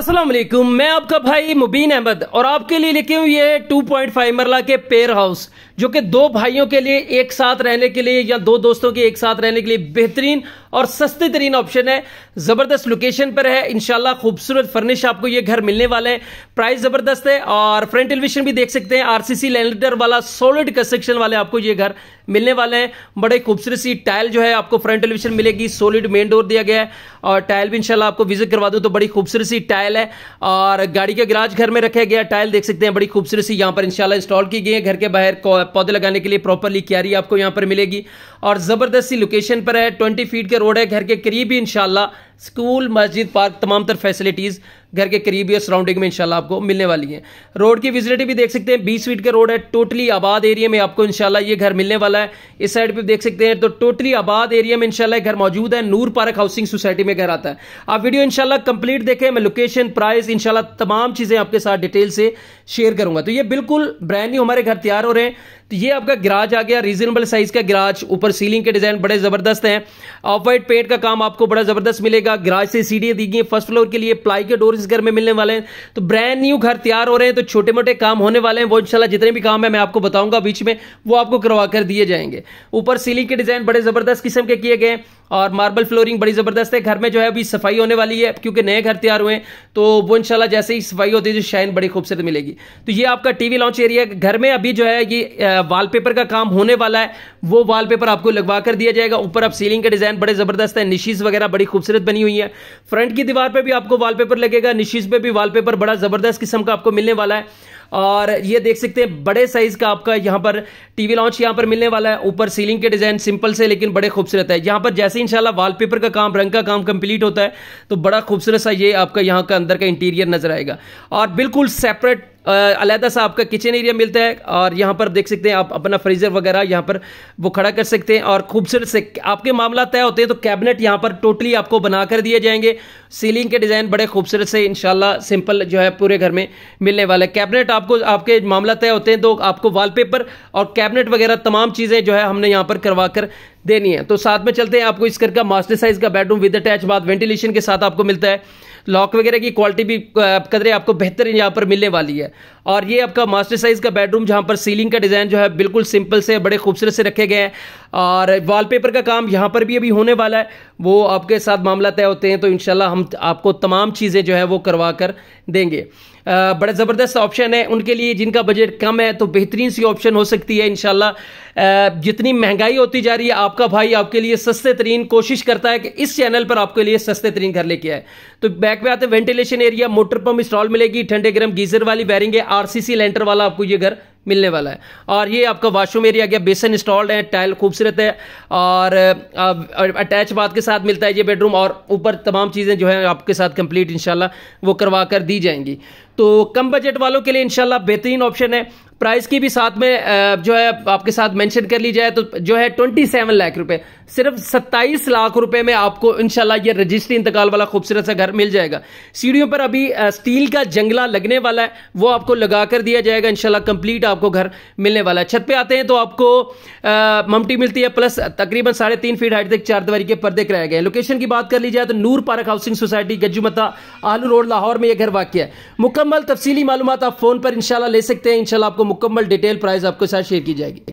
असलम मैं आपका भाई मुबीन अहमद और आपके लिए लिखी हूँ ये 2.5 मरला के पेयर हाउस जो कि दो भाइयों के लिए एक साथ रहने के लिए या दो दोस्तों के एक साथ रहने के लिए बेहतरीन और सस्ते तरीन ऑप्शन है ज़बरदस्त लोकेशन पर है इनशाला खूबसूरत फर्निश आपको ये घर मिलने वाला है प्राइस ज़बरदस्त है और फ्रंट एलिवेशन भी देख सकते हैं आर सी लैंडर वाला सॉलिड कंस्ट्रक्शन वाले आपको ये घर मिलने वाले हैं बड़े खूबसूरत सी टाइल जो है आपको फ्रंट एलिवेशन मिलेगी सॉलिड मेन डोर दिया गया है और टाइल भी इनशाला आपको विजिट करवा दो तो बड़ी खूबसूरत सी टाइल टाइल है और गाड़ी के गिराज घर में रखा गया टाइल देख सकते हैं बड़ी खूबसूरत सी यहाँ पर इंशाल्लाह इंस्टॉल की गई है घर के बाहर पौधे लगाने के लिए प्रॉपरली क्यारी आपको यहाँ पर मिलेगी और जबरदस्ती लोकेशन पर है ट्वेंटी फीट के रोड है घर के करीब ही इंशाल्लाह स्कूल मस्जिद पार्क तमाम तर फैसिलिटीज़ घर के करीब या सराउंडिंग में इंशाल्लाह आपको मिलने वाली हैं रोड की विजिलिटी भी देख सकते हैं बीस फीट का रोड है टोटली आबाद एरिया में आपको इंशाल्लाह ये घर मिलने वाला है इस साइड पे देख सकते हैं तो टोटली आबाद एरिया में इंशाल्लाह घर मौजूद है नूर पार्क हाउसिंग सोसाइटी में घर आता है आप वीडियो इंशाल्लाह कंप्लीट देखें मैं लोकेशन प्राइस इंशाल्लाह तमाम चीज़ें आपके साथ डिटेल से शेयर करूंगा तो ये बिल्कुल ब्रांड न्यू हमारे घर तैयार हो रहे हैं तो ये आपका गिराज आ गया रीजनेबल साइज का गिराज ऊपर सीलिंग के डिजाइन बड़े जबरदस्त हैं ऑफ वाइट पेंट का काम आपको बड़ा जबरदस्त मिलेगा गिराज से सीढ़ियां दी गई फर्स्ट फ्लोर के लिए प्लाई के डोर इस घर में मिलने वाले हैं तो ब्रांड न्यू घर तैयार हो रहे हैं तो छोटे मोटे काम होने वाले हैं वो इंशाल्लाह जितने भी काम है मैं आपको बताऊंगा बीच में वो आपको करवा कर दिए जाएंगे ऊपर सीलिंग के डिजाइन बड़े जबरदस्त किस्म के किए गए और मार्बल फ्लोरिंग बड़ी ज़बरदस्त है घर में जो है अभी सफाई होने वाली है क्योंकि नए घर तैयार हुए तो वो इंशाल्लाह जैसे ही सफाई होती है तो शाइन बड़ी खूबसूरत मिलेगी तो ये आपका टीवी लॉन्च एरिया है घर में अभी जो है ये वॉलपेपर का काम होने वाला है वो वॉलपेपर आपको लगवा कर दिया जाएगा ऊपर आप सीलिंग का डिज़ाइन बड़े ज़बरदस्त है निशीज़ वगैरह बड़ी खूबसूरत बनी हुई है फ्रंट की दीवार पर भी आपको वॉलपेपर लगेगा निशीज़ पे भी वॉलपेपर बड़ा ज़बरदस्त किस्म का आपको मिलने वाला है और ये देख सकते हैं बड़े साइज का आपका यहां पर टीवी लॉन्च यहां पर मिलने वाला है ऊपर सीलिंग के डिजाइन सिंपल से लेकिन बड़े खूबसूरत है यहां पर जैसे इंशाल्लाह वॉलपेपर का काम रंग का काम कंप्लीट होता है तो बड़ा खूबसूरत सा ये आपका यहां का अंदर का इंटीरियर नजर आएगा और बिल्कुल सेपरेट अलहदा सा आपका किचन एरिया मिलता है और यहाँ पर देख सकते हैं आप अपना फ्रीज़र वगैरह यहाँ पर वो खड़ा कर सकते हैं और खूबसूरत से आपके मामला तय होते हैं तो कैबिनेट यहाँ पर टोटली आपको बना कर दिए जाएंगे सीलिंग के डिज़ाइन बड़े खूबसूरत से इन सिंपल जो है पूरे घर में मिलने वाला है कैबिनेट आपको आपके मामला तय होते हैं तो आपको वाल और कैबिनेट वगैरह तमाम चीज़ें जो है हमने यहाँ पर करवा कर देनी है तो साथ में चलते हैं आपको इस घर का मास्टर साइज़ का bedroom with attach bath ventilation के साथ आपको मिलता है लॉक वगैरह की क्वालिटी भी कदरे आपको बेहतरीन यहाँ पर मिलने वाली है और ये आपका मास्टर साइज़ का बेडरूम जहाँ पर सीलिंग का डिज़ाइन जो है बिल्कुल सिंपल से बड़े खूबसूरत से रखे गए हैं और वॉलपेपर का काम यहाँ पर भी अभी होने वाला है वो आपके साथ मामला तय होते हैं तो इन हम आपको तमाम चीज़ें जो है वो करवा कर देंगे बड़े बड़ा ज़बरदस्त ऑप्शन है उनके लिए जिनका बजट कम है तो बेहतरीन सी ऑप्शन हो सकती है इन जितनी महंगाई होती जा रही है आपका भाई आपके लिए सस्ते तरीन कोशिश करता है कि इस चैनल पर आपके लिए सस्ते तरीन घर लेके आए तो बैक में आते हैं ventilation area motor pump install मिलेगी ठंडे गर्म गीजर वाली वायरिंग है आरसीसी लेंटर वाला आपको ये घर मिलने वाला है और ये आपका वॉशरूम एरिया गया बेसन इंस्टॉल्ड है टाइल खूबसूरत है और अटैच बात के साथ मिलता है ये बेडरूम और ऊपर तमाम चीज़ें जो है आपके साथ कंप्लीट इंशाल्लाह वो करवा कर दी जाएंगी तो कम बजट वालों के लिए इंशाल्लाह बेहतरीन ऑप्शन है प्राइस की भी साथ में जो है आपके साथ मेंशन कर ली जाए तो जो है ट्वेंटी सेवन लाख रुपए सिर्फ सत्ताईस लाख रुपए में आपको इनशाला ये रजिस्ट्री इंतकाल वाला खूबसूरत सा घर मिल जाएगा सीढ़ियों पर अभी स्टील का जंगला लगने वाला है वो आपको लगा कर दिया जाएगा इनशाला कंप्लीट आपको घर मिलने वाला है छत पे आते हैं तो आपको ममटी मिलती है प्लस तकरीबन साढ़े तीन फीट हाइट तक चार दवारी के पर्दे कराए गए लोकेशन की बात कर ली जाए तो Noor park housing society Gajjumatta आलू रोड लाहौर में यह घर वाक्य है मुकम्मल तफसीली मालूम आप फोन पर इनशाला ले सकते हैं इनशाला आपको मुकम्मल डिटेल प्राइस आपके साथ शेयर की जाएगी